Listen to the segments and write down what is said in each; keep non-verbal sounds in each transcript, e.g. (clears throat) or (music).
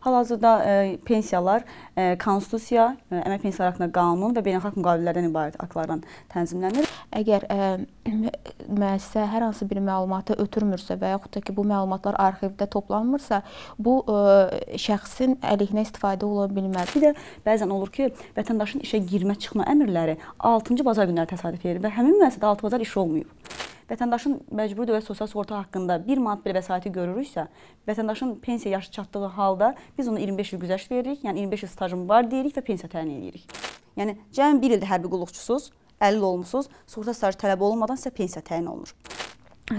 Hal-hazırda e, pensiyalar e, konstitusiya, e, əmək pensiyaları haqqında qanun və beynəlxalq müqavilələrdən ibarət aktlardan tənzimlənir. Əgər ə, e, müəssisə hər hansı bir məlumatı ötürmürsə və yaxud da ki, bu məlumatlar arxivdə toplanmırsa, bu ə, e, şəxsin əleyhinə istifadə ola bilməz. Bir də bəzən olur ki, vətəndaşın işə girmə-çıxma əmrləri 6-cı bazar günləri təsadüf edir və həmin müəssisədə 6 bazar iş olmayıb vətəndaşın məcburi dövlət sosial sığorta haqqında 1 manat belə vəsaiti görürüksə, vətəndaşın pensiya yaşı çatdığı halda biz ona 25 il güzəşt veririk, yəni 25 il stajım var deyirik və pensiya təyin edirik. Yəni cəmi 1 ildir hərbi qulluqçusuz, əlil olmusunuz, sığorta stajı tələb olunmadan sizə pensiya təyin olunur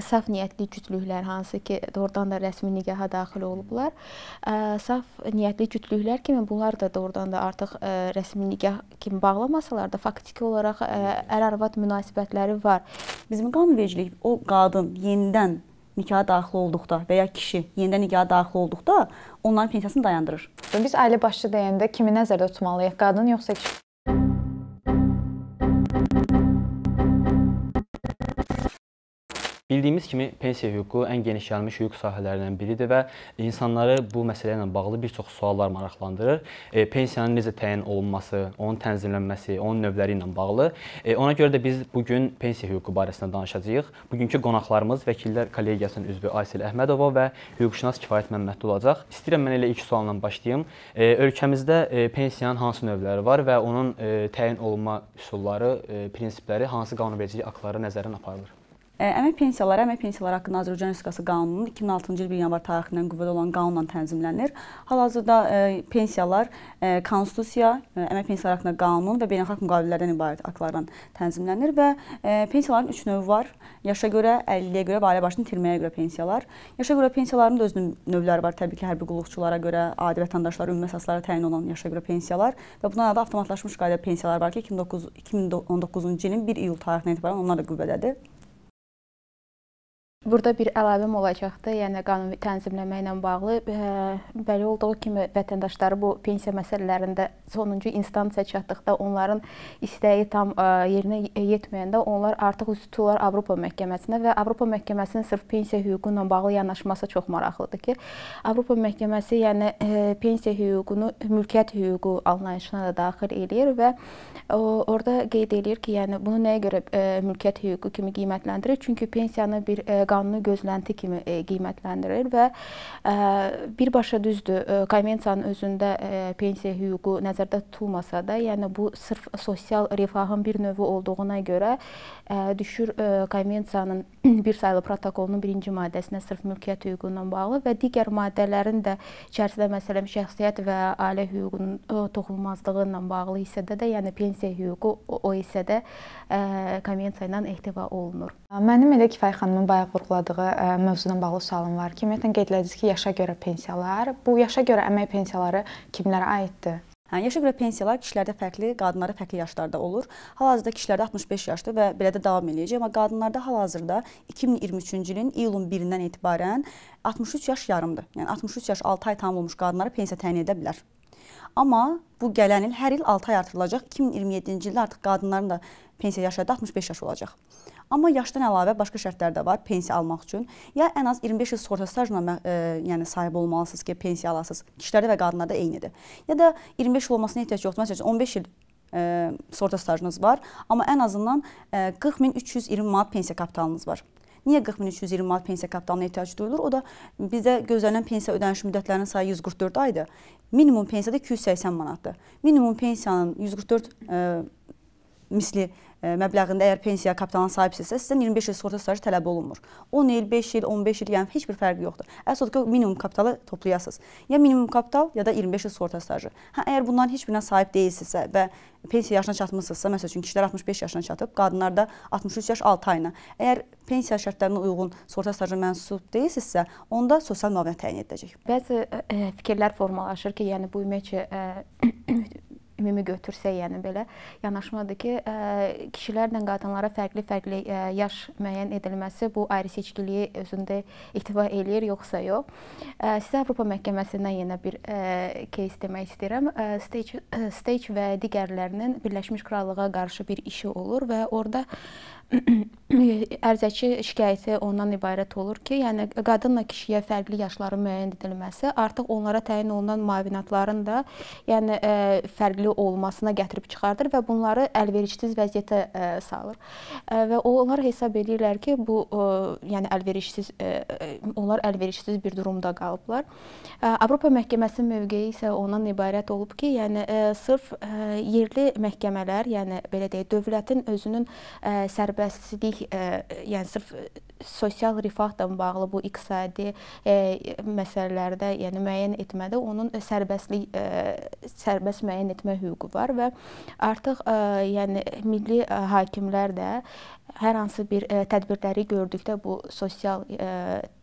saf niyyətli kütlüklər hansı ki, doğrudan da rəsmi nigaha daxil olublar. Saf niyyətli kütlüklər kimi bunlar da doğrudan da artıq rəsmi nigah kimi bağlamasalar da faktiki olaraq ər-arvad münasibətləri var. Bizim qanunvericilik o qadın yenidən nikaha daxil olduqda və ya kişi yenidən nikaha daxil olduqda onların pensiyasını dayandırır. Biz ailə başçı deyəndə kimi nəzərdə tutmalıyıq? Qadın yoxsa kişi? Bildiyimiz kimi pensiya hüququ ən genişlənmiş hüquq sahələrindən biridir və insanları bu məsələ ilə bağlı bir çox suallar maraqlandırır. E, pensiyanın necə təyin olunması, onun tənzimlənməsi, onun növləri ilə bağlı. E, ona görə də biz bu gün pensiya hüququ barəsində danışacağıq. Bugünkü qonaqlarımız Vəkillər Kollegiyasının üzvü Aysel Əhmədova və hüquqşünas Kifayət Məmmədli olacaq. İstəyirəm mən elə ilk sualla başlayım. E, ölkəmizdə e, pensiyanın hansı növləri var və onun e, təyin olunma üsulları, e, prinsipləri hansı qanunverici aktlara nəzərən aparılır? Əmək pensiyaları əmək pensiyaları haqqında Azərbaycan Respublikası qanununun 2006-cı il 1 yanvar tarixindən qüvvədə olan qanunla tənzimlənir. Hal-hazırda pensiyalar konstitusiya, əmək pensiyaları haqqında qanun və beynəlxalq müqavilələrdən ibarət aktlarla tənzimlənir və pensiyaların 3 növü var. Yaşa görə, 50-yə görə və ailə başının itirməyə görə pensiyalar. Yaşa görə pensiyaların da özünün növləri var. Təbii ki, hərbi qulluqçulara görə, adi vətəndaşlara, ümumi əsaslara təyin olunan yaşa görə pensiyalar və bundan əlavə avtomatlaşmış qaydada pensiyalar var ki, 2009 2019-cu ilin 1 iyul tarixindən etibarən onlar da qüvvədədir. Burada bir əlavəm olacaqdı. Yəni qanun tənzimləmə ilə bağlı e, bəli olduğu kimi vətəndaşları bu pensiya məsələlərində sonuncu instansiyaya çatdıqda onların istəyi tam e, yerinə yetməyəndə onlar artıq üz tuturlar Avropa məhkəməsinə və Avropa məhkəməsinin sırf pensiya hüququ ilə bağlı yanaşması çox maraqlıdır ki, Avropa məhkəməsi yəni e, pensiya hüququnu mülkiyyət hüququ anlayışına da daxil eləyir və orada qeyd eləyir ki, yəni bunu nəyə görə mülkiyyət hüququ kimi qiymətləndirir? Çünki pensiyanı bir qanunu gözlənti kimi e, qiymətləndirir və e, birbaşa düzdür, e, konvensiyanın özündə pensiya hüququ nəzərdə tutulmasa da, yəni bu sırf sosial rifahın bir növü olduğuna görə düşür konvensiyanın (clears throat) bir saylı protokolunun birinci maddəsinə sırf mülkiyyət hüququndan bağlı və digər maddələrin də içərisində məsələn şəxsiyyət və ailə hüququnun toxunulmazlığı ilə bağlı hissədə də, yəni pensiya hüququ o hissədə konvensiya ilə ehtiva olunur. Mənim elə Kifay xanımın bayaq vurğuladığı e, mövzudan bağlı sualım var ki, ümumiyyətlə qeyd elədiniz ki, yaşa görə pensiyalar, bu yaşa görə əmək pensiyaları kimlərə aiddir? Yəni yaşa görə pensiyalar kişilərdə fərqli, qadınlarda fərqli yaşlarda olur. Hal-hazırda kişilərdə 65 yaşdır və belə də davam eləyəcək, amma qadınlarda hal-hazırda 2023-cü ilin iyulun 1-dən etibarən 63 yaş yarımdır. Yəni 63 yaş 6 ay tam olmuş qadınlara pensiya təyin edə bilər. Amma bu gələn il hər il 6 ay artırılacaq. 2027-ci ildə artıq qadınların da pensiya yaşı da 65 yaş olacaq. Amma yaşdan əlavə başqa şərtlər də var pensiya almaq üçün. Ya ən az 25 il sığorta stajına e, yəni sahib olmalısınız ki, pensiya alasınız. Kişilərdə və qadınlarda eynidir. Ya da 25 il olmasına ehtiyac yoxdur. Məsələn, 15 il e, sığorta stajınız var, amma ən azından e, 40320 manat pensiya kapitalınız var. Niyə 40320 manat pensiya kapitalına ehtiyac duyulur? O da bizdə gözlənilən pensiya ödəniş müddətlərinin sayı 144 aydır. Minimum pensiyada 280 manatdır. Minimum pensiyanın 144 e, misli E, məbləğində əgər pensiya kapitalına sahibsinizsə, sizdən 25 il sığorta stajı tələb olunmur. 10 il, 5 il, 15 il, yəni heç bir fərqi yoxdur. Əsas odur ki, minimum kapitalı toplayasınız. Ya minimum kapital, ya da 25 il sığorta stajı. Hə, əgər bunların heç birinə sahib deyilsinizsə və pensiya yaşına çatmısınızsa, məsəl üçün kişilər 65 yaşına çatıb, qadınlarda 63 yaş 6 ayına. Əgər pensiya şərtlərinə uyğun sığorta stajına mənsub deyilsinizsə, onda sosial müavinət təyin ediləcək. Bəzi ə, e, e, fikirlər formalaşır ki, yəni bu ümumiyyətcə (clears throat) ümumi götürsək, yəni belə yanaşmadır ki, ə, kişilərlə qadınlara fərqli-fərqli yaş müəyyən edilməsi bu ayrı-seçkiliyi özündə ihtiva eləyir yoxsa yox. Ə, sizə Avropa məhkəməsindən yenə bir ə, кейs demək istəyirəm. Ə, stage ə, (clears throat) stage və digərlərinin Birləşmiş Krallığa qarşı bir işi olur və orada (clears throat) ərzəki şikayəti ondan ibarət olur ki, yəni qadınla kişiyə fərqli yaşların müəyyən edilməsi artıq onlara təyin olunan müavinətlərin də yəni ə, e, fərqli olmasına gətirib çıxardır və bunları əlverişsiz vəziyyətə ə, e, salır. Ə, e, və onlar hesab edirlər ki, bu ə, yəni əlverişsiz ə, onlar əlverişsiz bir durumda qalıblar. Ə, Avropa məhkəməsinin mövqeyi isə ondan ibarət olub ki, yəni ə, sırf ə, yerli məhkəmələr, yəni belə deyək, dövlətin özünün ə, sərbəst münazibətsizlik, e, yəni sırf e, sosial rifahla bağlı bu iqtisadi e, məsələlərdə, yəni müəyyən etmədə onun sərbəstlik sərbəst müəyyən etmə hüququ var və artıq yəni milli hakimlər də hər hansı bir tədbirləri gördükdə bu sosial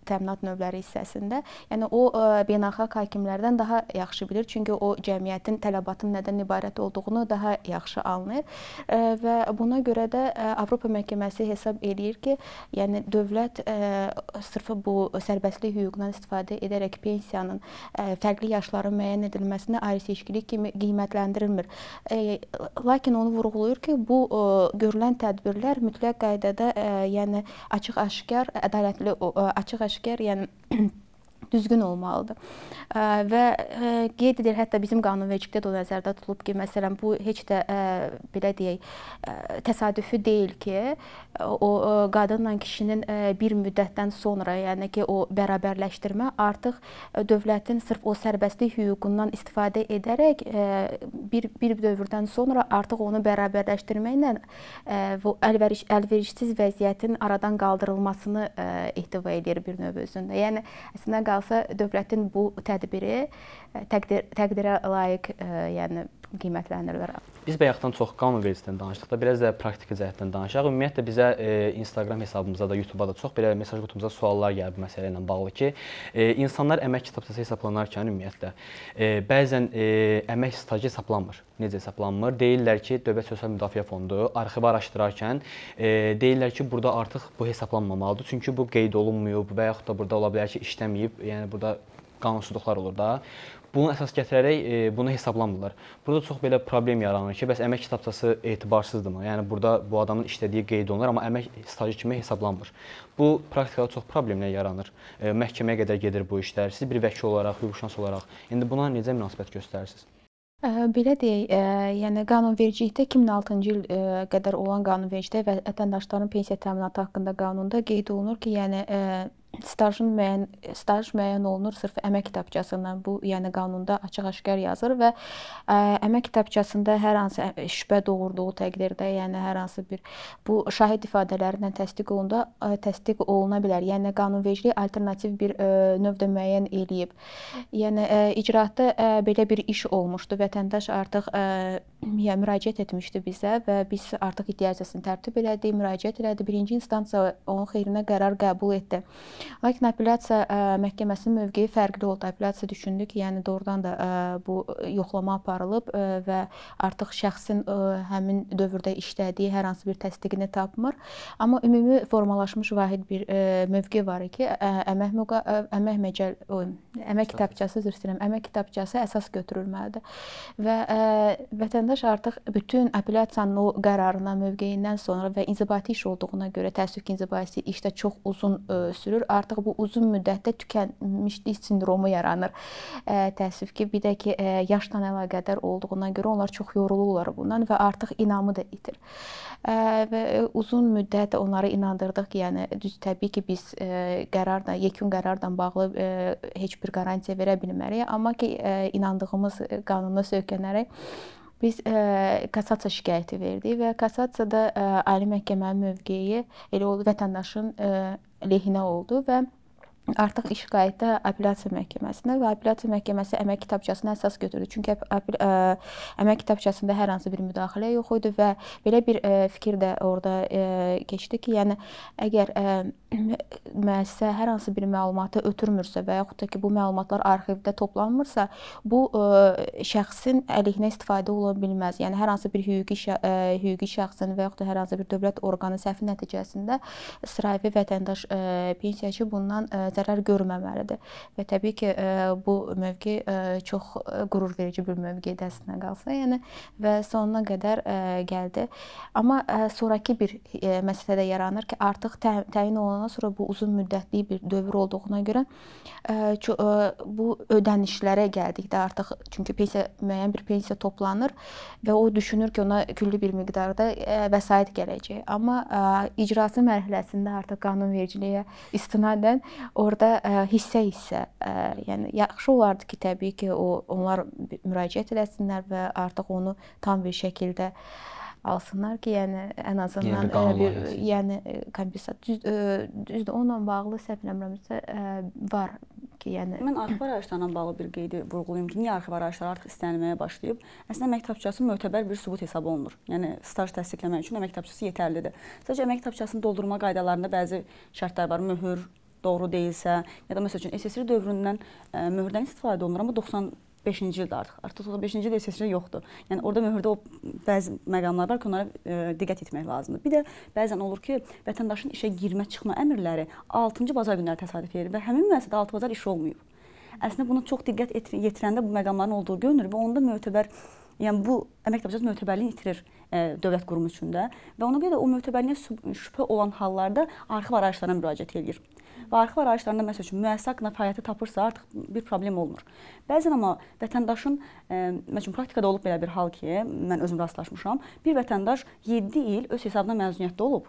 təminat növləri hissəsində. Yəni o e, beynəlxalq hakimlərdən daha yaxşı bilir, çünki o cəmiyyətin tələbatının nədən ibarət olduğunu daha yaxşı anlayır e, və buna görə də e, Avropa məhkəməsi hesab eləyir ki, yəni dövlət sırf bu sərbəstlik hüququndan istifadə edərək pensiyanın fərqli yaşların müəyyən edilməsini ayrı seçkilik kimi qiymətləndirilmir. Lakin onu vurğulayır ki, bu görülən tədbirlər mütləq qaydada yəni açıq-aşkar ədalətli açıq-aşkar en düzgün olmalıdır. Və qeyd edir, hətta bizim qanunvericilikdə də o nəzərdə tutulub ki, məsələn, bu heç də belə deyək, təsadüfi deyil ki, o qadınla kişinin bir müddətdən sonra, yəni ki, o bərabərləşdirmə artıq dövlətin sırf o sərbəstlik hüququndan istifadə edərək bir bir dövrdən sonra artıq onu bərabərləşdirməklə bu əlveriş əlverişsiz vəziyyətin aradan qaldırılmasını ehtiva edir bir növ özündə. Yəni əslində qalsa dövlətin bu tədbiri e, təqdir, təqdirə layiq, e, yəni qiymətlənirlər. Biz bayaqdan çox Qan Universitetini danışdıqda biraz da praktiki cəhətdən danışaq. Ümumiyyətlə bizə e, Instagram hesabımıza da, YouTube-a da çox belə mesaj qutumuza suallar gəlib məsələ ilə bağlı ki, e, insanlar əmək kitabçası hesablanarkən ümumiyyətlə e, bəzən e, əmək stajı hesablanmır. Necə hesablanmır? Deyirlər ki, Dövlət Sosial Müdafiə Fondu arxiv araşdırarkən e, deyirlər ki, burada artıq bu hesablanmamalıdır. Çünki bu qeyd olunmuyub və yaxud da burada ola bilər ki, işləməyib, yəni burada qanunsuzluqlar olur da bunu əsas gətirərək e, bunu hesablamırlar. Burada çox belə problem yaranır ki, bəs əmək kitabçası etibarsızdırmı? Yəni burada bu adamın işlədiyi qeyd olunur, amma əmək stajı kimi hesablanmır. Bu praktikada çox problemlər yaranır. E, məhkəməyə qədər gedir bu işlər. Siz bir vəkil olaraq, hüquqşünas olaraq indi buna necə münasibət göstərirsiniz? Belə deyək, yəni qanunvericilikdə 2006-cı il qədər olan qanunvericilikdə vətəndaşların pensiya təminatı haqqında qanunda qeyd olunur ki, yəni stajın müəyyən staj müəyyən olunur sırf əmək kitabçasından. Bu, yəni qanunda açıq-aşkar yazır və ə, əmək kitabçasında hər hansı şübhə doğurduğu təqdirdə, yəni hər hansı bir bu şahid ifadələrindən təsdiq olunda ə, təsdiq oluna bilər. Yəni qanunvericilik alternativ bir ə, növdə müəyyən eləyib. Yəni ə, icraatda ə, belə bir iş olmuşdu. Vətəndaş artıq ə, yəni müraciət etmişdi bizə və biz artıq iddiasını tərtib elədik, müraciət elədi. Birinci instansiya onun xeyrinə qərar qəbul etdi. Lakin apellyasiya e, məhkəməsinin mövqeyi fərqli oldu. Apellyasiya düşündü ki, yəni doğrudan da e, bu yoxlama aparılıb e, və artıq şəxsin həmin dövrdə işlədiyi hər hansı bir təsdiqini tapmır. Amma ümumi formalaşmış vahid bir mövqe var ki, əmək əmək məcəl əmək kitabçası üzr istəyirəm, əmək kitabçası əsas götürülməlidir. Və ə, vətəndaş artıq bütün apellyasiyanın o qərarına, mövqeyindən sonra və inzibati iş olduğuna görə təəssüf ki, inzibati işdə çox uzun ə, sürür artıq bu uzun müddətdə tükənmişlik sindromu yaranır. Ə, təəssüf ki, bir də ki, ə, yaşla əlaqədar olduğuna görə onlar çox yorulurlar bundan və artıq inamı da itir. Ə, və uzun müddət onları inandırdıq ki, yəni düz təbii ki, biz ə, qərarla, yekun qərarla bağlı ə, heç bir garantiya verə bilmərik, amma ki, ə, inandığımız qanuna söykənərək biz ə, kassasiya şikayəti verdik və kassasiyada ə, ali məhkəmənin mövqeyi elə oldu vətəndaşın ə, lehine oldu ve artıq iş qayıtdı apellyasiya məhkəməsinə və apellyasiya məhkəməsi əmək kitabçasına əsas götürdü. Çünki ə, ə, əmək kitabçasında hər hansı bir müdaxilə yox idi və belə bir ə, fikir də orada ə, keçdi ki, yəni əgər ə, (clears throat) müəssisə hər hansı bir məlumatı ötürmürsə və yaxud da ki, bu məlumatlar arxivdə toplanmırsa, bu ə, şəxsin əleyhinə istifadə ola bilməz. Yəni hər hansı bir hüquqi şə, ə, hüquqi şəxsin və yaxud da hər hansı bir dövlət orqanı səhvi nəticəsində sıravi vətəndaş ə, pensiyaçı bundan ə, zərər görməməlidir. Və təbii ki, e, bu mövqe e, çox e, qürur verici bir mövqedir əslində qalsa. Yəni və sonuna qədər gəldi. Amma sonrakı bir məsələ də yaranır ki, artıq təyin olunandan sonra bu uzun müddətli bir dövr olduğuna görə bu ödənişlərə gəldikdə artıq çünki pensiya müəyyən bir pensiya toplanır və o düşünür ki, ona külli bir miqdarda vəsait gələcək. Amma icrası mərhələsində artıq qanunvericiliyə istinadən o orada ə, e, hissə hissə, ə, e, yəni yaxşı olardı ki, təbii ki, o onlar müraciət eləsinlər və artıq onu tam bir şəkildə alsınlar ki, yəni ən azından yəni, bir, bir yəni e, kompensasiya düz, düzdür, onunla bağlı səhv eləmirəmsə var ki, yəni mən arxiv araşdırmalarına bağlı bir qeydi vurğulayım ki, niyə arxiv araşdırmaları artıq istənilməyə başlayıb? Əslində əmək kitabçası mötəbər bir sübut hesab olunur. Yəni staj təsdiqləmək üçün əmək kitabçası yetərlidir. Sadəcə əmək kitabçasını doldurma qaydalarında bəzi şərtlər var. Möhür, doğru deyilsə, ya da məsəl üçün SSR dövründən ə, e, möhrdən istifadə olunur, amma 90 5-ci ildə artıq. Artıq 95-ci ildə SSR yoxdur. Yəni orada möhrdə o bəzi məqamlar var ki, onlara ə, e, diqqət etmək lazımdır. Bir də bəzən olur ki, vətəndaşın işə girmə, çıxma əmrləri 6-cı bazar günləri təsadüf edir və həmin müəssisədə 6 bazar iş olmayıb. Əslində buna çox diqqət yetirəndə bu məqamların olduğu görünür və onda mötəbər Yəni bu əmək tapşırığı mötəbərliyini itirir ə, e, dövlət qurumu üçün də və ona görə də o mötəbərliyə şübhə olan hallarda arxiv arayışlarına müraciət edir. Və arxiv arayışlarında məsəl üçün müəssisə haqqında fəaliyyəti tapırsa artıq bir problem olmur. Bəzən amma vətəndaşın e, məsələn praktikada olub belə bir hal ki, mən özüm rastlaşmışam. Bir vətəndaş 7 il öz hesabına məzuniyyətdə olub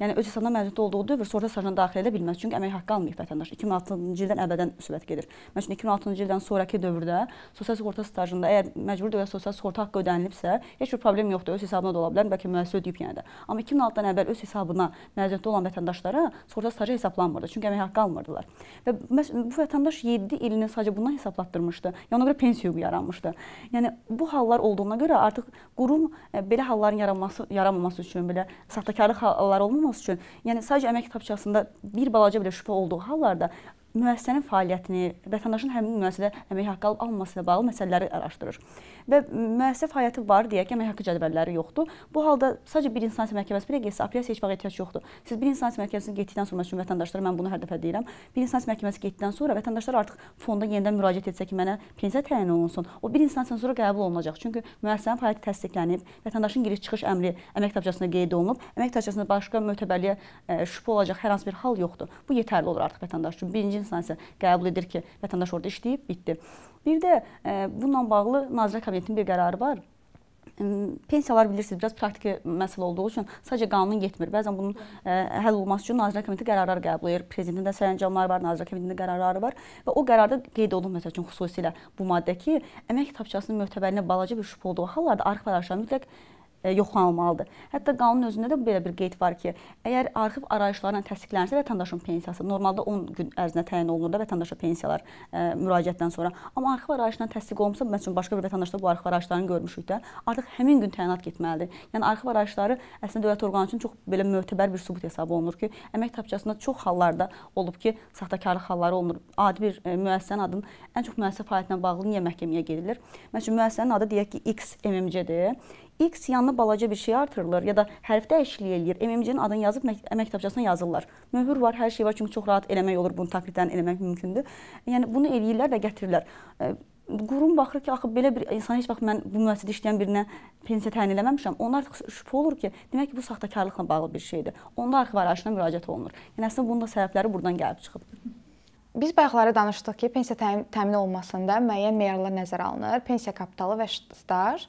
Yəni öz hesabına məzuniyyətdə olduğu dövr sosial stajına daxil edə bilməz. Çünki əmək haqqı almayıb vətəndaş. 2006-cı ildən əbədən sübət gedir. Məsələn 2006-cı ildən sonrakı dövrdə sosial sığorta stajında əgər məcburi dövlət sosial sığorta haqqı ödənilibsə, heç bir problem yoxdur. Öz hesabına da ola bilər, bəlkə müəssisə ödəyib yenə də. Amma 2006-dan əvvəl öz hesabına məzuniyyətdə olan vətəndaşlara sığorta stajı hesablanmırdı. Çünki əmək haqqı almırdılar. Və bu vətəndaş 7 ilini sadəcə bundan hesablatdırmışdı. Yəni ona görə pensiya hüququ yaranmışdı. Yəni bu hallar olduğuna görə artıq qurum e, belə halların yaranması yaranmaması üçün belə saxtakarlıq halları olmaması olması üçün, yəni sadəcə əmək kitabçasında bir balaca belə şübhə olduğu hallarda müəssisənin fəaliyyətini, vətəndaşın həmin müəssisədə əmək haqqı alıb almaması ilə bağlı məsələləri araşdırır. Və müəssisə fəaliyyəti var deyək ki, əmək haqqı cədvəlləri yoxdur. Bu halda sadəcə bir instansiya məhkəməsi belə getsə, apellyasiya heç vaxt ehtiyac yoxdur. Siz bir instansiya məhkəməsinə getdikdən sonra üçün vətəndaşlara mən bunu hər dəfə deyirəm, bir instansiya məhkəməsi getdikdən sonra vətəndaşlar artıq fonda yenidən müraciət etsə ki, mənə pensiya təyin olunsun, o bir instansiyadan sonra qəbul olunacaq. Çünki müəssisənin fəaliyyəti təsdiqlənib, vətəndaşın giriş-çıxış əmri əmək kitabçasında qeyd olunub, əmək kitabçasında başqa mötəbərliyə e, şübhə olacaq hər hansı bir hal yoxdur. Bu yetərli olur artıq vətəndaş üçün. Birinci birinci instansiya qəbul edir ki, vətəndaş orada işləyib, bitdi. Bir də e, bununla bağlı Nazirlər Kabinetinin bir qərarı var e, pensiyalar bilirsiniz, biraz praktiki məsələ olduğu üçün sadəcə qanun getmir. Bəzən bunun ə, e, həll olması üçün Nazirlər Kabineti qərarlar qəbul edir. Prezidentin də sərəncamları var, Nazirlər Kabinetinin qərarları var və o qərarda qeyd olunur məsəl üçün xüsusilə bu maddəki əmək kitabçasının möhtəbərinə balaca bir şübhə olduğu hallarda arxiv araşdırma mütləq E, yoxlanılmalıdır. Hətta qanunun özündə də belə bir qeyd var ki, əgər arxiv arayışlarla təsdiqlənsə vətəndaşın pensiyası normalda 10 gün ərzində təyin olunur da vətəndaşa pensiyalar ə, e, müraciətdən sonra. Amma arxiv arayışla təsdiq olunsa, məsələn, başqa bir vətəndaşda bu arxiv arayışlarını görmüşük də, artıq həmin gün təyinat getməlidir. Yəni arxiv arayışları əslində dövlət orqanı üçün çox belə mötəbər bir sübut hesab olunur ki, əmək tapçasında çox hallarda olub ki, saxtakarlıq halları olunur. Adi bir ə, e, müəssisənin adının ən çox müəssisə fəaliyyətinə bağlı niyə məhkəməyə gedilir? Məsələn, müəssisənin adı deyək ki, X MMC-dir. X yanına balaca bir şey artırılır ya da hərf dəyişikliyi eləyir. MMC-nin adını yazıb əmək kitabçasına yazırlar. Möhür var, hər şey var, çünki çox rahat eləmək olur, bunu taqliddən eləmək mümkündür. Yəni bunu eləyirlər və gətirirlər. E, qurum baxır ki, axı belə bir insan heç vaxt mən bu müəssisədə işləyən birinə pensiya təyin eləməmişəm. Onlar artıq şübhə olur ki, demək ki, bu saxtakarlıqla bağlı bir şeydir. Onda arxiv arayışına müraciət olunur. Yəni əslində bunun da səbəbləri buradan gəlib çıxıb. Biz bayaqları danışdıq ki, pensiya təmin, təmin olunmasında müəyyən meyarlar nəzərə alınır, pensiya kapitalı və staj.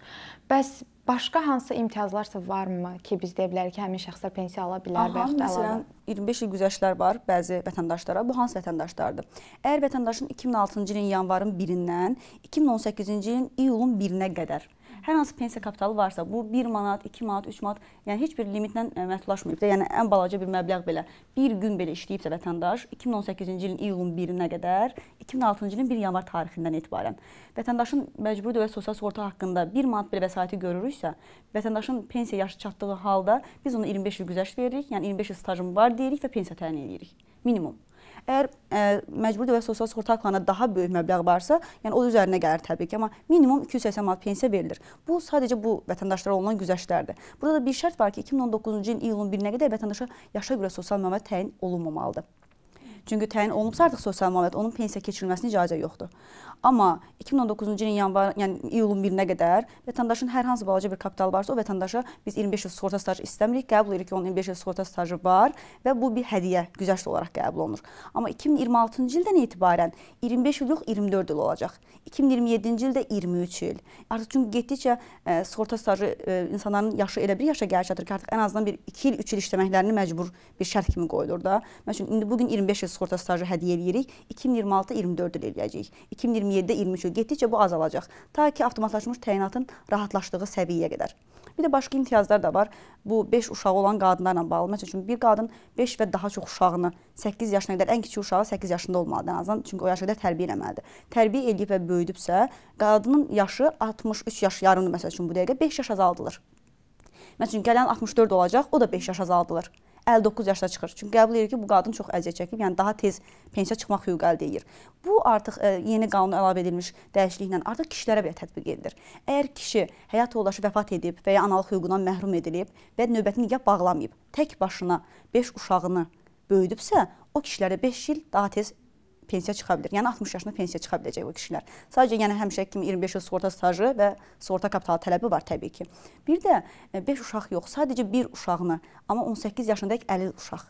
Bəs başqa hansı imtiyazlarsa varmı ki, biz deyə bilərik ki, həmin şəxslər pensiya ala bilər Aha, və yaxud da məsələn 25 il güzəştlər var bəzi vətəndaşlara. Bu hansı vətəndaşlardır? Əgər vətəndaşın 2006-cı ilin yanvarın 1-dən 2018-ci ilin iyulun 1-nə qədər Hər hansı pensiya kapitalı varsa, bu 1 manat, 2 manat, 3 manat, yəni heç bir limitlə e, məhdudlaşmayıb da. Yəni ən balaca bir məbləğ belə bir gün belə işləyibsə vətəndaş 2018-ci ilin iyulun 1-nə qədər 2006-cı ilin 1 yanvar tarixindən etibarən vətəndaşın məcburi dövlət sosial sığorta haqqında 1 manat belə vəsaiti görürüksə, vətəndaşın pensiya yaşı çatdığı halda biz ona 25 il güzəşt veririk, yəni 25 il stajım var deyirik və pensiya təyin edirik. Minimum Əgər ə, e, məcburi dövlət sosial sığorta haqqında daha böyük məbləğ varsa, yəni o üzərinə gəlir təbii ki, amma minimum 280 manat pensiya verilir. Bu sadəcə bu vətəndaşlara olunan güzəştlərdir. Burada da bir şərt var ki, 2019-cu il iyulun 1-nə qədər vətəndaşa yaşa görə sosial müavinət təyin olunmamalıdır. Çünki təyin olunubsa artıq sosial müavinət, onun pensiya keçirilməsinə icazə yoxdur. Amma 2019-cu ilin yanvar, yəni iyulun 1-nə qədər vətəndaşın hər hansı balaca bir kapitalı varsa, o vətəndaşa biz 25 il sığorta stajı istəmirik, qəbul edirik ki, onun 25 il sığorta stajı var və bu bir hədiyyə, güzəşt olaraq qəbul olunur. Amma 2026-cı ildən etibarən 25 il yox, 24 il olacaq. 2027-ci ildə 23 il. Artıq çünki getdikcə e, sığorta stajı e, insanların yaşı elə bir yaşa gəlir çatır ki, artıq ən azından bir 2 il, 3 il işləməklərini məcbur bir şərt kimi qoyulur da. Məsələn, indi bu gün 25 il sığorta stajı hədiyyə eləyirik, 2026-24 il eləyəcəyik. 2027 27-də 23-ə getdikcə bu azalacaq. Ta ki avtomatlaşmış təyinatın rahatlaşdığı səviyyəyə qədər. Bir də başqa imtiyazlar da var. Bu 5 uşağı olan qadınlarla bağlı. Məsəl üçün bir qadın 5 və daha çox uşağını 8 yaşına qədər ən kiçik uşağı 8 yaşında olmalıdır ən azından, çünki o yaşa qədər tərbiyə eləməlidir. Tərbiyə edib və böyüdübsə, qadının yaşı 63 yaş yarımdır məsəl üçün bu dəqiqə 5 yaş azaldılır. Məsələn, gələn 64 olacaq, o da 5 yaş azaldılır. 59 yaşına çıxır. Çünki qəbul edir ki, bu qadın çox əziyyət çəkib, yəni daha tez pensiya çıxmaq hüququ əldə edir. Bu artıq ə, e, yeni qanuna əlavə edilmiş dəyişikliklə artıq kişilərə belə tətbiq edilir. Əgər kişi həyat yoldaşı vəfat edib və ya analıq hüququndan məhrum edilib və növbəti nikah bağlamayıb, tək başına 5 uşağını böyüdübsə, o kişilərə 5 il daha tez pensiya çıxa bilər. Yəni 60 yaşında pensiya çıxa biləcək bu kişilər. Sadəcə yəni həmişəki kimi 25 il sığorta stajı və sığorta kapitalı tələbi var təbii ki. Bir də 5 e, uşaq yox, sadəcə bir uşağını, amma 18 yaşındakı 50 uşaq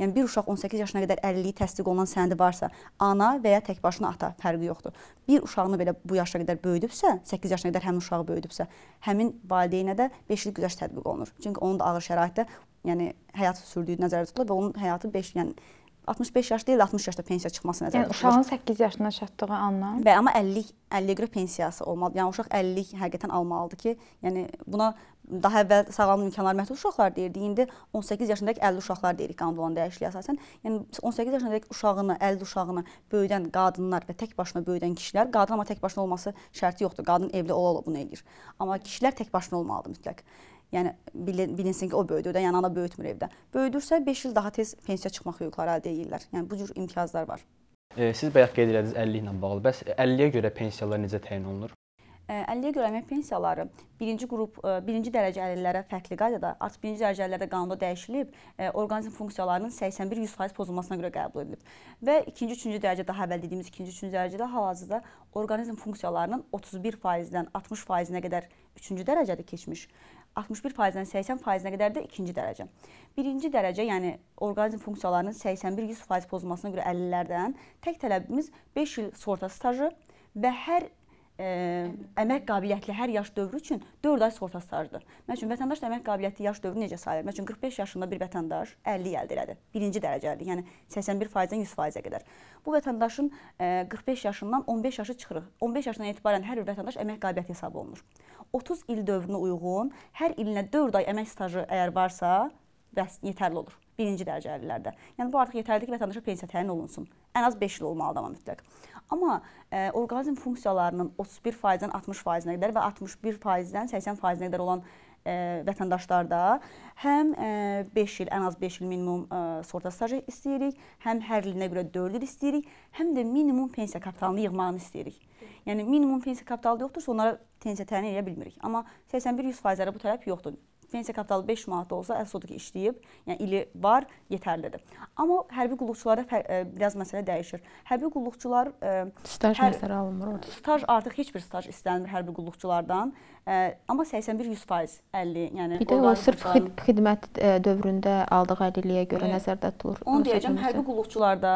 Yəni bir uşaq 18 yaşına qədər əlilliyi təsdiq olunan sənədi varsa, ana və ya təkbaşına ata fərqi yoxdur. Bir uşağını belə bu yaşa qədər böyüdübsə, 8 yaşına qədər həmin uşağı böyüdübsə, həmin valideynə də 5 il güzəşt tətbiq olunur. Çünki onun da ağır şəraitdə, yəni həyat sürdüyü nəzərdə tutulur və onun həyatı 5, yəni 65 yaş deyil, 60 yaşda pensiya çıxması nəzərdə yəni, tutulur. Yəni uşağın 8 yaşına çatdığı andan. Və amma 50 50 qrə pensiyası olmalı. Yəni uşaq 50 həqiqətən almalıdır ki, yəni buna daha əvvəl sağlam imkanlar məhdud uşaqlar deyirdi. İndi 18 yaşındakı 50 uşaqlar deyirik qanunda olan dəyişikliyə əsasən. Yəni 18 yaşındakı uşağını, 50 uşağını böyüdən qadınlar və tək başına böyüdən kişilər, qadın amma tək başına olması şərti yoxdur. Qadın evli ola-ola bunu eləyir. Amma kişilər tək başına olmalıdır mütləq. Yəni bilinsin ki, o böyüdür də, yəni ana böyütmür evdə. Böyüdürsə 5 il daha tez pensiya çıxmaq hüquqları əldə edirlər. Yəni bu cür imtiyazlar var. E, siz bayaq qeyd elədiniz 50 ilə bağlı. Bəs 50-yə görə pensiyalar necə təyin olunur? 50-yə e, görə əmək pensiyaları birinci qrup, e, birinci dərəcə əlillərə fərqli qaydada, artıq birinci dərəcə əlillərdə qanunda dəyişilib, e, orqanizm funksiyalarının 81-100% pozulmasına görə qəbul edilib. Və ikinci, üçüncü dərəcə daha əvvəl dediyimiz ikinci, üçüncü dərəcədə hal-hazırda orqanizm funksiyalarının 31%-dən 60%-nə qədər üçüncü dərəcədə keçmiş. 61%-dən 80%-ə qədər də ikinci dərəcə. Birinci dərəcə, yəni orqanizm funksiyalarının 81-100% pozulmasına görə 50-lərdən tək tələbimiz 5 il sığorta stajı və hər ə, e, əmək qabiliyyətli hər yaş dövrü üçün 4 ay sığorta stajıdır. Məsəl üçün vətəndaş əmək qabiliyyətli yaş dövrü necə sayılır? Məsəl üçün 45 yaşında bir vətəndaş 50 əldə elədi. Birinci dərəcəli, yəni 81%-dən 100%-ə qədər. Bu vətəndaşın ə, e, 45 yaşından 15 yaşa çıxırıq. 15 yaşdan etibarən hər bir vətəndaş əmək qabiliyyəti hesab olunur. 30 il dövrünə uyğun hər ilinə 4 ay əmək stajı əgər varsa, bəs yetərli olur birinci dərəcəlilərdə. Yəni bu artıq yetərlidir ki, vətəndaşa pensiya təyin olunsun. Ən az 5 il olmalıdır amma mütləq. Amma e, orqanizm funksiyalarının 31%-dən 60%-ə qədər və 61%-dən 80%-ə qədər olan E, vətəndaşlarda həm 5 e, il, ən az 5 il minimum e, sığorta stajı istəyirik, həm hər ilinə görə 4 il istəyirik, həm də minimum pensiya kapitalını yığmağını istəyirik. Yəni minimum pensiya kapitalı yoxdursa onlara pensiya təyin edə bilmirik. Amma 81-100%-lərə bu tələb yoxdur pensiya kapitalı 5 manat olsa, əsl odur ki, işləyib, yəni ili var, yetərlidir. Amma hərbi qulluqçulara ə, e, biraz məsələ dəyişir. Hərbi qulluqçular ə, e, staj hər, nəzərə alınmır orada. Staj artıq heç bir staj istənilmir hərbi qulluqçulardan. Ə, e, amma 81-100% 50, yəni bir də o sırf qulluqçuların... xidmət dövründə aldığı əlilliyə görə ə, nəzərdə tutulur. Onu deyəcəm, hərbi qulluqçularda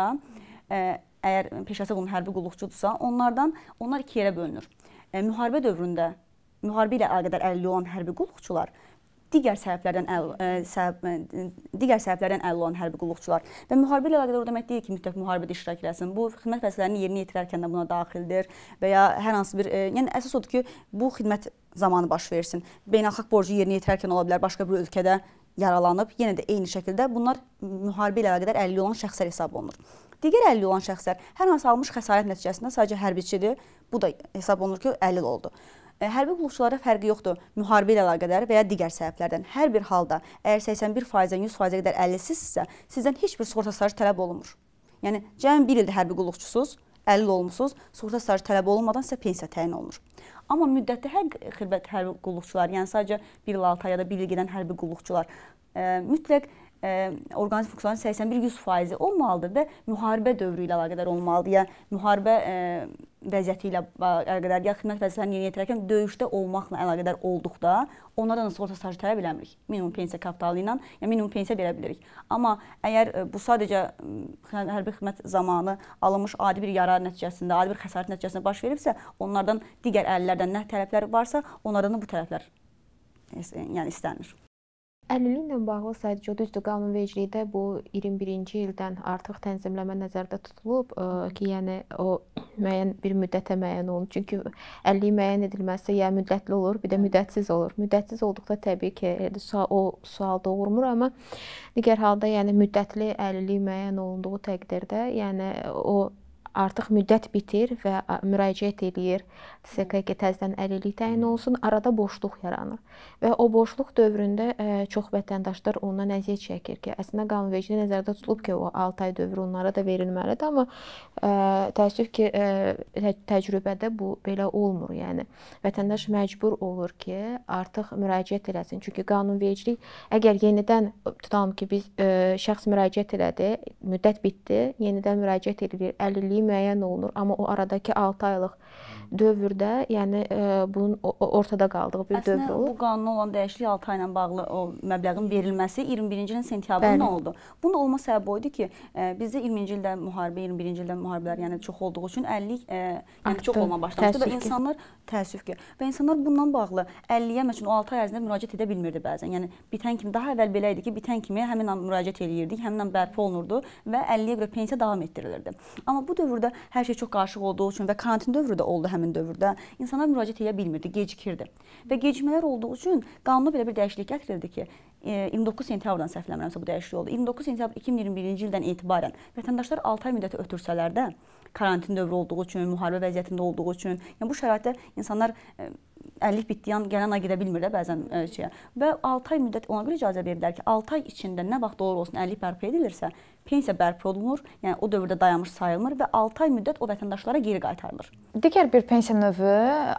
ə, əgər peşəsi bunun hərbi qulluqçudursa, onlardan onlar iki yerə bölünür. Ə, müharibə dövründə müharibə ilə əlaqədar əlilliyi olan hərbi qulluqçular digər səbəblərdən əl, ə, e, səb, ə, e, digər səbəblərdən əldə olan hərbi qulluqçular və müharibə ilə əlaqədar o demək deyil ki, mütləq müharibədə iştirak eləsin. Bu xidmət vəzifələrini yerinə yetirərkən də buna daxildir və ya hər hansı bir, ə, e, yəni əsas odur ki, bu xidmət zamanı baş versin. Beynəlxalq borcu yerinə yetirərkən ola bilər başqa bir ölkədə yaralanıb, yenə də eyni şəkildə bunlar müharibə ilə əlaqədar əlilliyi olan şəxslər hesab olunur. Digər əlilliyi olan şəxslər hər hansı almış xəsarət nəticəsində sadəcə hərbiçidir, bu da hesab olunur ki, əlil oldu hərbi qulluqçulara fərqi yoxdur müharibə ilə əlaqədar və ya digər səbəblərdən. Hər bir halda əgər 81%-dən 100%-ə qədər əlilsizsə, sizdən heç bir sığorta stajı tələb olunmur. Yəni cəmi 1 ildir hərbi qulluqçusunuz, əlil olmusunuz, sığorta stajı tələb olunmadan sizə pensiya təyin olunur. Amma müddətli hərbi qulluqçular, yəni sadəcə 1 il 6 ay ya da 1 il gedən hərbi qulluqçular mütləq e, orqanizm funksiyonunun 81-100% olmalıdır və müharibə dövrü ilə əlaqədar olmalıdır. Yəni müharibə e, vəziyyəti ilə əlaqədar ya xidmət vəzifələrini yerinə yetirərkən döyüşdə olmaqla əlaqədar olduqda ona da sığorta stajı tələb eləmirik. Minimum pensiya kapitalı ilə, yəni minimum pensiya verə bilərik. Amma əgər e, bu sadəcə hə, hərbi xidmət zamanı alınmış adi bir yara nəticəsində, adi bir xəsarət nəticəsində baş veribsə, onlardan digər əllərdən nə tələblər varsa, onlardan da bu tələblər e, yəni istənir. Əlilliklə bağlı sayt düzdür, qanunvericilikdə bu 21-ci ildən artıq tənzimləmə nəzərdə tutulub e, ki, yəni o müəyyən bir müddətə müəyyən olunur. Çünki əlillik müəyyən edilməsi ya müddətli olur, bir də müddətsiz olur. Müddətsiz olduqda təbii ki, sual o sual doğurmur, amma digər halda yəni müddətli əlillik müəyyən olunduğu təqdirdə, yəni o artıq müddət bitir və müraciət eləyir. SKK təzədən əlillik təyin olsun, arada boşluq yaranır. Və o boşluq dövründə e, çox vətəndaşlar ondan əziyyət çəkir ki, əslində qanunvericiliyi nəzərdə tutulub ki, o 6 ay dövrü onlara da verilməlidir, amma ə, e, təəssüf ki, e, ə, təcrübədə bu belə olmur. Yəni vətəndaş məcbur olur ki, artıq müraciət eləsin. Çünki qanunvericilik əgər yenidən tutalım ki, biz ə, şəxs müraciət elədi, müddət bitdi, yenidən müraciət edilir, əlilliyi indiyi müəyyən olunur, amma o aradakı 6 aylıq dövrdə, yəni ə, e, bunun ortada qaldığı bir Əslində, dövr olur. Əslində bu qanuna olan dəyişiklik 6 ay ilə bağlı o məbləğin verilməsi 21-ci ilin sentyabrında oldu. Bunun da olma səbəbi o idi ki, ə, e, bizdə 20-ci ildə müharibə, 21-ci ildə müharibələr yəni çox olduğu üçün 50 ə, e, yəni çox olma başlamışdı və insanlar təəssüf ki, və insanlar bundan bağlı 50-yə məsələn o 6 ay ərzində müraciət edə bilmirdi bəzən. Yəni bitən kimi daha əvvəl belə idi ki, bitən kimi həmin an müraciət eləyirdik, həmin an bərpa olunurdu və 50-yə görə pensiya davam etdirilirdi. Amma bu dövr dövrdə hər şey çox qarışıq olduğu üçün və karantin dövrü də oldu həmin dövrdə. İnsanlar müraciət edə bilmirdi, gecikirdi. Və gecikmələr olduğu üçün qanuna belə bir dəyişiklik gətirildi ki, 29 e, sentyabrdan səhvləmirəmsə bu dəyişiklik oldu. 29 sentyabr 2021-ci ildən etibarən vətəndaşlar 6 ay müddəti ötürsələr də karantin dövrü olduğu üçün, müharibə vəziyyətində olduğu üçün, yəni bu şəraitdə insanlar 50 e, bitdiyan gələn ay gedə bilmir də bəzən e, şeyə. Və 6 ay müddət ona görə icazə verirlər ki, 6 ay içində nə vaxt olur olsun 50 bərpa edilirsə, pensiya bərpa olunur, yəni o dövrdə dayanmış sayılmır və 6 ay müddət o vətəndaşlara geri qaytarılır. Digər bir pensiya növü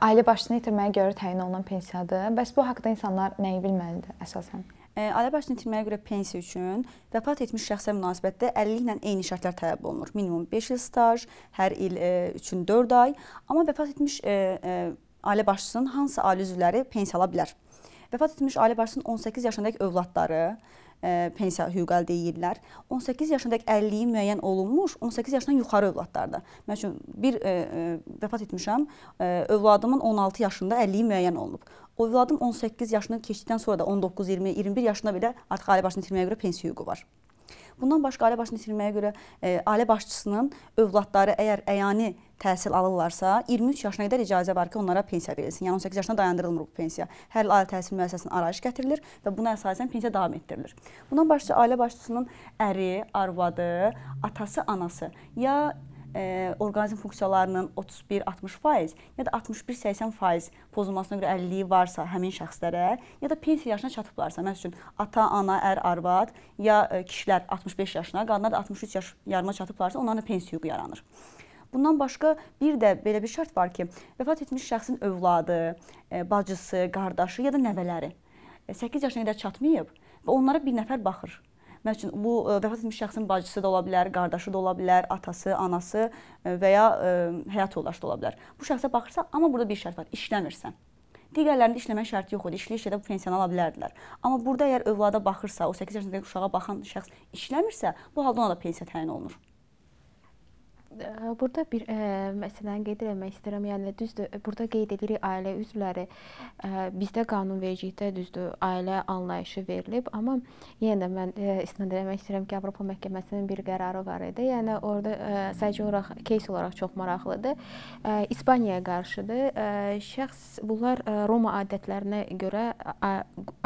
ailə başçısını itirməyə görə təyin olunan pensiyadır. Bəs bu haqqda insanlar nəyi bilməlidir əsasən? E, ailə başını itirməyə görə pensiya üçün vəfat etmiş şəxsə münasibətdə əlilliklə eyni şərtlər tələb olunur. Minimum 5 il staj, hər il ə, e, üçün 4 ay, amma vəfat etmiş ə, e, ə, ailə başçısının hansı ailə üzvləri pensiya ala bilər? Vəfat etmiş ailə başçısının 18 yaşındakı övladları, E, pensiya hüququ əldə edirlər. 18 yaşındakı əlilliyi müəyyən olunmuş 18 yaşdan yuxarı övladlarda. Məsəl üçün bir ə, e, e, vəfat etmişəm, ə, övladımın 16 yaşında əlilliyi müəyyən olunub. O övladım 18 yaşını keçdikdən sonra da 19, 20, 21 yaşına belə artıq ailə başını itirməyə görə pensiya hüququ var. Bundan başqa ailə başını itirməyə görə e, ailə başçısının övladları əgər əyani təhsil alırlarsa, 23 yaşına qədər icazə var ki, onlara pensiya verilsin. Yəni 18 yaşına dayandırılmır bu pensiya. Hər il ali təhsil müəssisəsinin arayış gətirilir və buna əsasən pensiya davam etdirilir. Bundan başqa ailə başçısının əri, arvadı, atası, anası ya e, orqanizm funksiyalarının 31-60% ya da 61-80% pozulmasına görə əlilliyi varsa həmin şəxslərə ya da pensiya yaşına çatıblarsa, məsəl üçün ata, ana, ər, arvad ya e, kişilər 65 yaşına, qadınlar da 63 yaş yarıma çatıblarsa onların da pensiya hüququ yaranır. Bundan başqa bir də belə bir şərt var ki, vəfat etmiş şəxsin övladı, e, bacısı, qardaşı ya da nəvələri 8 e, yaşına qədər çatmayıb və onlara bir nəfər baxır. Məsələn, bu e, vəfat etmiş şəxsin bacısı da ola bilər, qardaşı da ola bilər, atası, anası və ya həyat yoldaşı da ola bilər. Bu şəxsə baxırsa, amma burada bir şərt var, işləmirsən. Digərlərində işləmək şərti yox idi. İşləyir şeydə pensiyanı ala bilərdilər. Amma burada əgər övlada baxırsa, o 8 yaşındakı uşağa baxan şəxs işləmirsə, bu halda ona da pensiya təyin olunur. Burada bir ə, e, məsələni qeyd etmək istəyirəm. Yəni düzdür, e, burada qeyd edirik ailə üzvləri ə, e, bizdə qanunvericilikdə düzdür, ailə anlayışı verilib, amma yenə də mən ə, istinad etmək istəyirəm ki, Avropa məhkəməsinin bir qərarı var idi. Yəni orada ə, sadəcə olaraq кейs olaraq çox maraqlıdır. Ə, İspaniyaya qarşıdır. Ə, şəxs bunlar ə, Roma adətlərinə görə ə,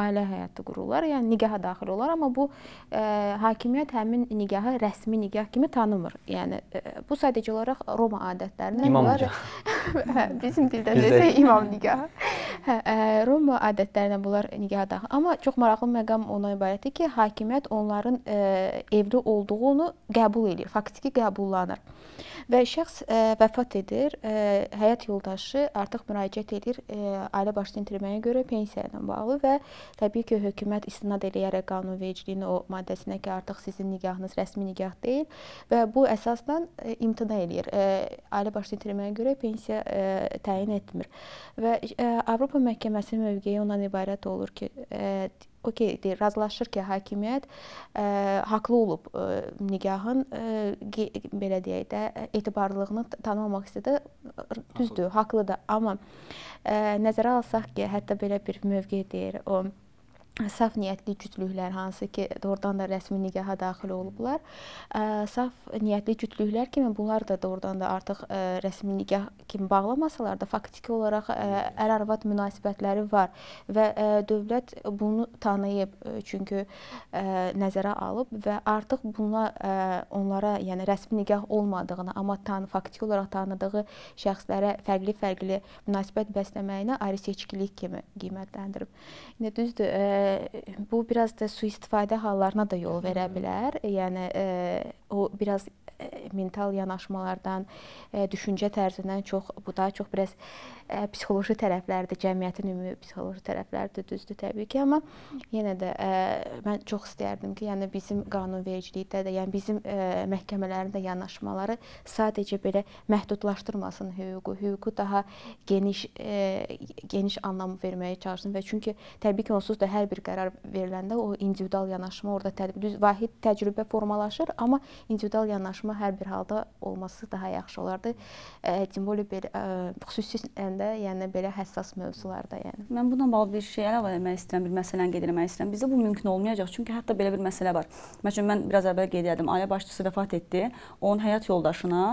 ailə həyatı qururlar, yəni nikaha daxil olar, amma bu ə, hakimiyyət həmin nikahı rəsmi nikah kimi tanımır. Yəni ə, bu sadəcə olaraq Roma adətlərindən var. (laughs) Hə, bizim dildə desək imam nikahı. Hə, ə, Roma adətlərinə bunlar nigahdaq. Amma çox maraqlı məqam ona ibarətdir ki, hakimiyyət onların ə, evli olduğunu qəbul edir, faktiki qəbullanır. Və şəxs ə, vəfat edir, ə, həyat yoldaşı artıq müraciət edir ə, ailə başçı intirməyə görə pensiya ilə bağlı və təbii ki, hökumət istinad eləyərək qanunvericiliyin o maddəsinə ki, artıq sizin nigahınız rəsmi nigah deyil və bu əsasla ə, imtina eləyir. Ə, ailə başçı intirməyə görə pensiya ə, təyin etmir. Və ə, Avropa Avropa məhkəməsinin mövqeyi ondan ibarət olur ki, ə, e, o ki deyir, razılaşır ki, hakimiyyət ə, e, haqlı olub ə, e, nigahın ə, belə deyək də etibarlılığını tanımamaq istədi. Düzdür, haqlıdır, amma ə, nəzərə alsaq ki, hətta belə bir mövqe deyir o saf niyyətli cütlüklər hansı ki, doğrudan da rəsmi nikaha daxil olublar. Saf niyyətli cütlüklər kimi bunlar da doğrudan da artıq rəsmi nikah kimi bağlamasalar da faktiki olaraq ər-arvad münasibətləri var və dövlət bunu tanıyıb, çünki nəzərə alıb və artıq buna onlara, yəni rəsmi nikah olmadığını, amma tan faktiki olaraq tanıdığı şəxslərə fərqli-fərqli münasibət bəsləməyinə ayrı seçkilik kimi qiymətləndirib. İndi düzdür, bu biraz da sui-istifadə hallarına da yol verə bilər. Yəni e, o biraz e, mental yanaşmalardan, e, düşüncə tərzindən çox bu daha çox biraz ə, psixoloji tərəflərdir, cəmiyyətin ümumi psixoloji tərəflərdir, düzdür təbii ki, amma yenə də ə, mən çox istərdim ki, yəni bizim qanunvericilikdə də, yəni bizim ə, məhkəmələrin də yanaşmaları sadəcə belə məhdudlaşdırmasın hüququ, hüququ daha geniş ə, geniş anlam verməyə çalışsın və çünki təbii ki, onsuz da hər bir qərar veriləndə o individual yanaşma orada tədbir, düz vahid təcrübə formalaşır, amma individual yanaşma hər bir halda olması daha yaxşı olardı. Deməli bir ə, xüsusi ə, yəni də, yəni belə həssas mövzularda, yəni. Mən bununla bağlı bir şey əlavə etmək istəyirəm, bir məsələni qeyd etmək istəyirəm. Bizdə bu mümkün olmayacaq, çünki hətta belə bir məsələ var. Məsələn, mən biraz əvvəl qeyd etdim, ailə başçısı vəfat etdi. Onun həyat yoldaşına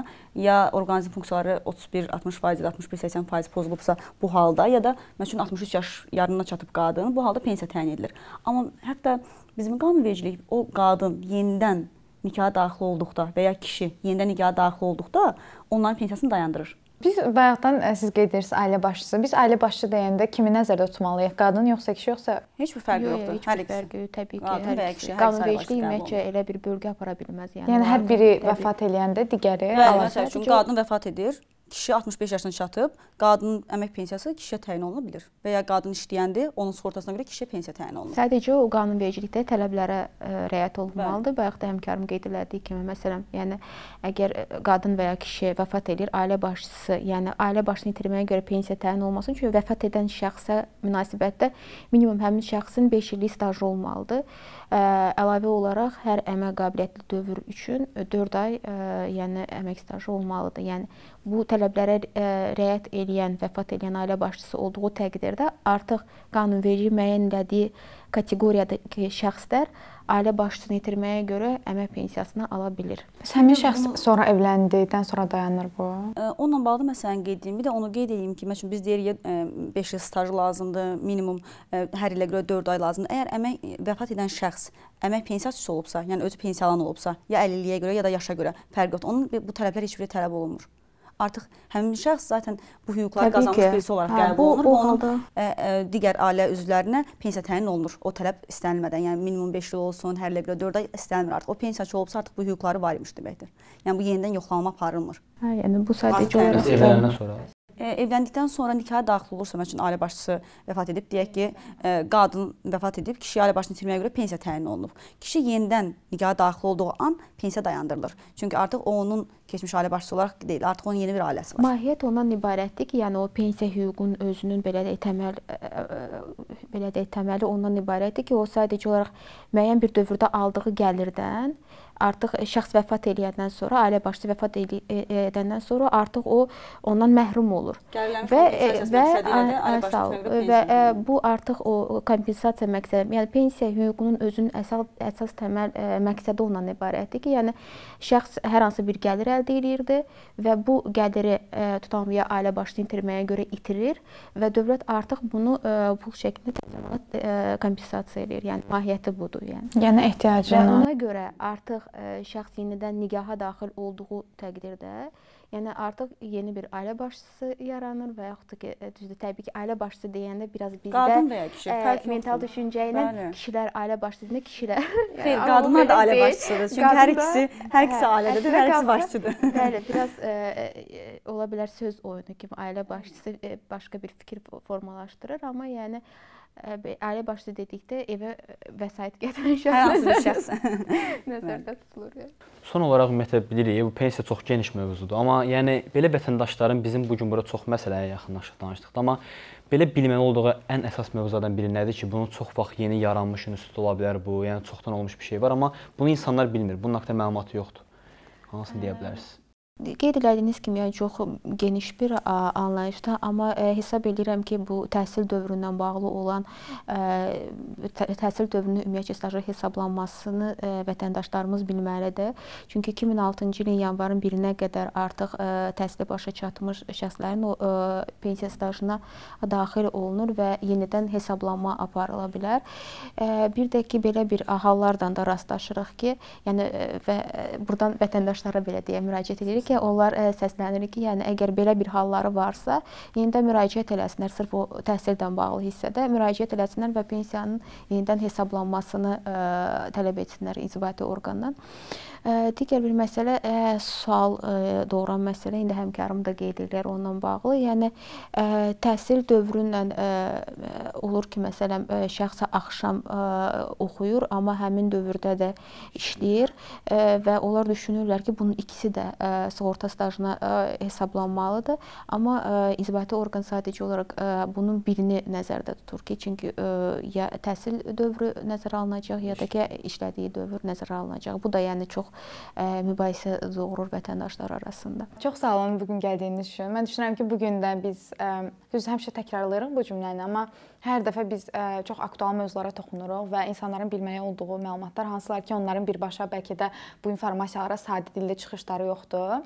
ya orqanizm funksiyaları 31-60%, 61-80% pozulubsa bu halda ya da məsələn 63 yaş yarımına çatıb qadın bu halda pensiya təyin edilir. Amma hətta bizim qanunvericilik o qadın yenidən nikaha daxil olduqda və ya kişi yenidən nikaha daxil olduqda onların pensiyasını dayandırır. Biz bayaqdan siz qeyd edirsiniz ailə başçısı. Biz ailə başçısı deyəndə kimi nəzərdə tutmalıyıq? Qadın yoxsa kişi yoxsa? Heç bir fərqi yox, yoxdur. Heç bir fərqi yox, təbii ki. Qadın hər kişi qanunvericilik ümumiyyətcə elə bir bölgə apara bilməz, yəni. Yəni hər biri vəfat eləyəndə digəri alacaq. Məsəl üçün qadın vəfat edir, kişi 65 yaşına çatıb, qadının əmək pensiyası kişiyə təyin oluna bilər və ya qadın işləyəndir, onun sığortasına görə kişiyə pensiya təyin olunur. Sadəcə o qanunvericilikdə tələblərə ə, e, riayət olunmalıdır. Bayaq da həmkarım qeyd elədiyi kimi, məsələn, yəni əgər qadın və ya kişi vəfat edir, ailə başçısı, yəni ailə başçısını itirməyə görə pensiya təyin olmasın, çünki vəfat edən şəxsə münasibətdə minimum həmin şəxsin 5 illik stajı olmalıdır. Ə, e, əlavə olaraq hər əmək qabiliyyətli dövr üçün 4 ay, ə, e, yəni əmək stajı olmalıdır. Yəni bu tələblərə e, riayət edən, vəfat edən ailə başçısı olduğu təqdirdə artıq qanunverici müəyyənlədiyi kateqoriyadakı şəxslər ailə başçısını itirməyə görə əmək pensiyasını ala bilir. Bəs həmin şəxs sonra evləndikdən sonra dayanır bu? E, onunla bağlı məsələn qeyd edim. Bir də onu qeyd edeyim ki, məsələn biz deyirik 5 e, il staj lazımdır, minimum hər ilə görə 4 ay lazımdır. Əgər əmək vəfat edən şəxs əmək pensiyası olubsa, yəni özü pensiyalan olubsa, ya əlilliyə görə ya da yaşa görə fərq yoxdur. Onun bu tələblər heç biri tələb olunmur artıq həmin şəxs zaten bu hüquqları Təbii qazanmış ki. birisi olaraq hə, qəbul olunur bu, bu və onun ə, ə, e, e, digər ailə üzvlərinə pensiya təyin olunur. O tələb istənilmədən, yəni minimum 5 il olsun, hər ildə 4 ay istənilmir artıq. O pensiyaçı olubsa artıq bu hüquqları var imiş deməkdir. Yəni bu yenidən yoxlanma aparılmır. Hə, yəni bu sadəcə olaraq evlənəndən sonra e, evləndikdən sonra nikaha daxil olursa, məsələn, ailə başçısı vəfat edib, deyək ki, e, qadın vəfat edib, kişi ailə başçını itirməyə görə pensiya təyin olunub. Kişi yenidən nikaha daxil olduğu an pensiya dayandırılır. Çünki artıq o onun keçmiş ailə başçısı olaraq deyil, artıq onun yeni bir ailəsi var. Mahiyyət ondan ibarətdir ki, yəni o pensiya hüququnun özünün belə də təməl e, e, belə də təməli ondan ibarətdir ki, o sadəcə olaraq müəyyən bir dövrdə aldığı gəlirdən artıq şəxs vəfat eləyəndən sonra, ailə başçısı vəfat e, e, edəndən sonra artıq o ondan məhrum olur. Gəlirləmiş və e, və sağ ol. Və ə, bu artıq o kompensasiya məqsədi, yəni pensiya hüququnun özünün əsas əsas təməl ə, məqsədi ondan ibarətdir ki, yəni şəxs hər hansı bir gəlir əldə edirdi və bu gəliri ə, tutan ya ailə başçısı itirməyə görə itirir və dövlət artıq bunu ə, pul şəklində təminat kompensasiya eləyir. Yəni mahiyyəti budur, yəni. Yəni ehtiyacına. Və ona görə artıq artıq e, şəxs yenidən nigaha daxil olduğu təqdirdə, yəni artıq yeni bir ailə başçısı yaranır və yaxud da ki, e, düzdür, təbii ki, ailə başçısı deyəndə biraz bizdə qadın və ya kişi ə, e, fərq mental düşüncə ilə kişilər ailə başçısında kişilər. Xeyr, yəni, (laughs) qadınlar da ailə başçısıdır. Çünki hər ikisi hər ikisi hə, ailədədir, hər ikisi başçıdır. Bəli, (laughs) biraz ə, ə, ola bilər söz oyunu kimi ailə başçısı ə, başqa bir fikir formalaşdırır, amma yəni ə, ailə başçısı dedikdə evə vəsait gətirən şəxs şəxsən nəzərdə tutulur. Yəni. (laughs) Son olaraq ümumiyyətlə bilirik, bu pensiya çox geniş mövzudur, amma yəni belə vətəndaşların bizim bu gün bura çox məsələyə yaxınlaşıb danışdıqda, amma belə bilməli olduğu ən əsas mövzulardan biri nədir ki, bunun çox vaxt yeni yaranmış institut ola bilər bu, yəni çoxdan olmuş bir şey var, amma bunu insanlar bilmir. Bunun haqqında məlumatı yoxdur. Hansını deyə bilərsiniz? Qeyd elədiyiniz kimi yəni çox geniş bir anlayışda, amma e, hesab edirəm ki, bu təhsil dövründən bağlı olan e, təhsil dövrünün ümumiyyətcə stajyer hesablanmasını e, vətəndaşlarımız bilməlidir. Çünki 2006-cı ilin yanvarın 1-nə qədər artıq təhsili başa çatmış şəxslərin o pensiya stajına daxil olunur və yenidən hesablanma aparıla bilər. Bir də ki, belə bir hallardan da rastlaşırıq ki, yəni və burdan vətəndaşlara belə deyə müraciət edirik ki, onlar e, səslənirik ki, yəni əgər belə bir halları varsa, yenidən müraciət eləsinlər, sırf o təhsildən bağlı hissədə müraciət eləsinlər və pensiyanın yenidən hesablanmasını ə, e, tələb etsinlər inzibati orqandan. Ə, e, digər bir məsələ ə, sual ə, doğuran məsələ indi həmkarım da qeyd edirlər onunla bağlı. Yəni ə, təhsil dövrünlə ə, olur ki, məsələn, ə, şəxsə axşam ə, oxuyur, amma həmin dövrdə də işləyir ə, və onlar düşünürlər ki, bunun ikisi də ə, sığorta stajına e, hesablanmalıdır. Amma e, inzibati orqan sadəcə olaraq e, bunun birini nəzərdə tutur ki, çünki ya təhsil dövrü nəzərə alınacaq, ya da ki, işlədiyi dövr nəzərə alınacaq. Bu da yəni çox mübahisə doğurur vətəndaşlar arasında. Çox sağ olun bu gün gəldiyiniz üçün. Mən düşünürəm ki, bu gün də biz düz həmişə təkrarlayırıq bu cümləni, amma hər dəfə biz ə, çox aktual mövzulara toxunuruq və insanların bilməyə olduğu məlumatlar hansılar ki, onların birbaşa bəlkə də bu informasiyalara sadə dildə çıxışları yoxdur.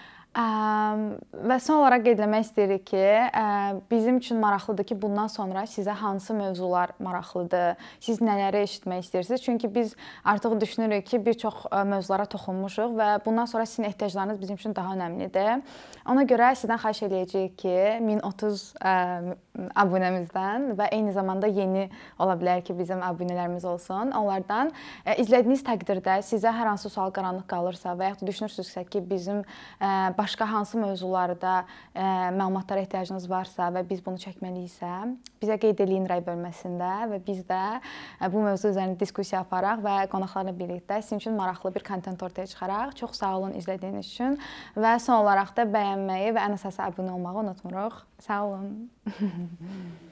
Və son olaraq qeyd etmək istəyirik ki, bizim üçün maraqlıdır ki, bundan sonra sizə hansı mövzular maraqlıdır? Siz nələri eşitmək istəyirsiniz? Çünki biz artıq düşünürük ki, bir çox mövzulara toxunmuşuq və bundan sonra sizin ehtiyaclarınız bizim üçün daha əhəmiylidir. Ona görə sizdən xahiş eləyəcəyik ki, 1030 abunəmizdən və eyni zamanda yeni ola bilər ki, bizim abunələrimiz olsun. Onlardan izlədiyiniz təqdirdə sizə hər hansı sual qaranlıq qalırsa və yaxud düşünürsünüzsə ki, bizim başqa hansı mövzularda ə, e, məlumatlara ehtiyacınız varsa və biz bunu çəkməliyiksə, bizə qeyd eləyin rəy bölməsində və biz də ə, e, bu mövzu üzərində diskussiya aparaq və qonaqlarla birlikdə sizin üçün maraqlı bir kontent ortaya çıxaraq. Çox sağ olun izlədiyiniz üçün və son olaraq da bəyənməyi və ən əsası abunə olmağı unutmuruq. Sağ olun. (laughs)